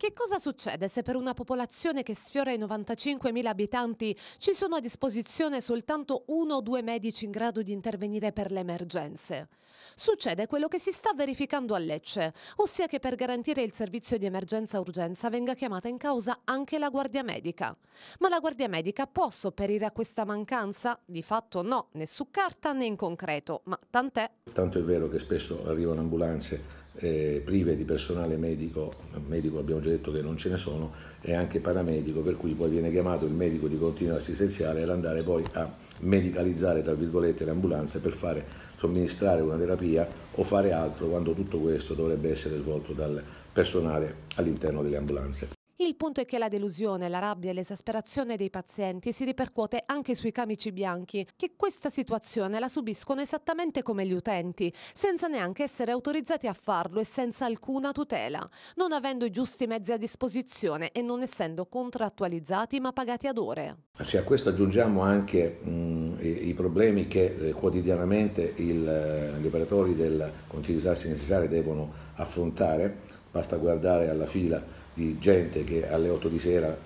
Che cosa succede se per una popolazione che sfiora i 95.000 abitanti ci sono a disposizione soltanto uno o due medici in grado di intervenire per le emergenze? Succede quello che si sta verificando a Lecce, ossia che per garantire il servizio di emergenza-urgenza venga chiamata in causa anche la guardia medica. Ma la guardia medica può sopperire a questa mancanza? Di fatto no, né su carta né in concreto, ma tant'è. Tanto è vero che spesso arrivano ambulanze eh, prive di personale medico, medico abbiamo già detto che non ce ne sono, e anche paramedico, per cui poi viene chiamato il medico di continua assistenziale ad andare poi a medicalizzare, tra virgolette, le ambulanze per fare somministrare una terapia o fare altro quando tutto questo dovrebbe essere svolto dal personale all'interno delle ambulanze. Il punto è che la delusione, la rabbia e l'esasperazione dei pazienti si ripercuote anche sui camici bianchi, che questa situazione la subiscono esattamente come gli utenti, senza neanche essere autorizzati a farlo e senza alcuna tutela, non avendo i giusti mezzi a disposizione e non essendo contrattualizzati ma pagati ad ore. Se a questo aggiungiamo anche mh, i, i problemi che eh, quotidianamente il, eh, gli operatori del della continuità assistenziale devono affrontare, basta guardare alla fila di gente che alle 8 di sera,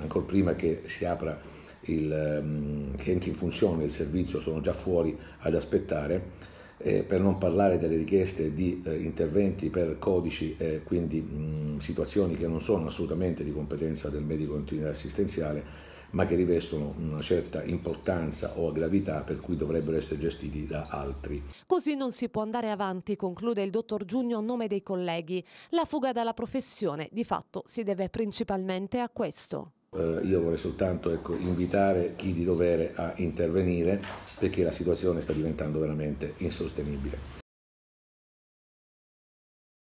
ancora prima che si apra, il, ehm, che entri in funzione il servizio, sono già fuori ad aspettare. Eh, per non parlare delle richieste di eh, interventi per codici, eh, quindi mh, mm, situazioni che non sono assolutamente di competenza del medico continuo assistenziale ma che rivestono una certa importanza o gravità per cui dovrebbero essere gestiti da altri. Così non si può andare avanti, conclude il dottor Giugno a nome dei colleghi. La fuga dalla professione di fatto si deve principalmente a questo. Eh, io vorrei soltanto ecco, invitare chi di dovere a intervenire perché la situazione sta diventando veramente insostenibile.